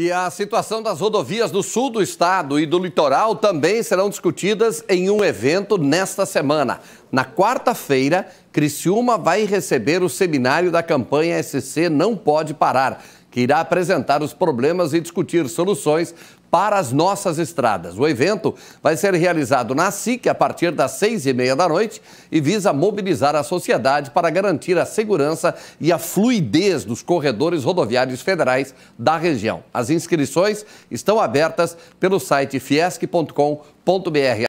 E a situação das rodovias do sul do estado e do litoral também serão discutidas em um evento nesta semana. Na quarta-feira, Criciúma vai receber o seminário da campanha SC Não Pode Parar, que irá apresentar os problemas e discutir soluções para as nossas estradas. O evento vai ser realizado na SIC a partir das seis e meia da noite e visa mobilizar a sociedade para garantir a segurança e a fluidez dos corredores rodoviários federais da região. As inscrições estão abertas pelo site fiesc.com.br.